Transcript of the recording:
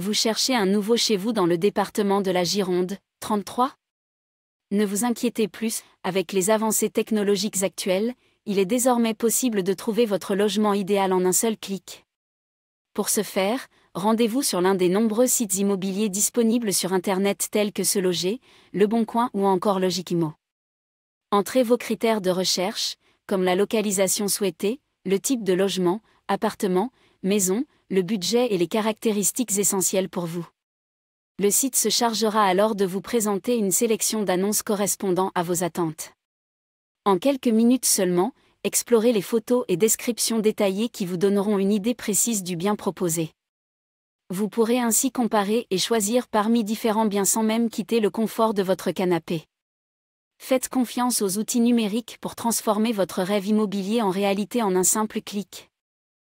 Vous cherchez un nouveau chez vous dans le département de la Gironde, 33 Ne vous inquiétez plus, avec les avancées technologiques actuelles, il est désormais possible de trouver votre logement idéal en un seul clic. Pour ce faire, rendez-vous sur l'un des nombreux sites immobiliers disponibles sur Internet tels que Se Loger, Le Bon Coin ou encore Logiquimo. Entrez vos critères de recherche, comme la localisation souhaitée, le type de logement, appartement, maison, le budget et les caractéristiques essentielles pour vous. Le site se chargera alors de vous présenter une sélection d'annonces correspondant à vos attentes. En quelques minutes seulement, explorez les photos et descriptions détaillées qui vous donneront une idée précise du bien proposé. Vous pourrez ainsi comparer et choisir parmi différents biens sans même quitter le confort de votre canapé. Faites confiance aux outils numériques pour transformer votre rêve immobilier en réalité en un simple clic.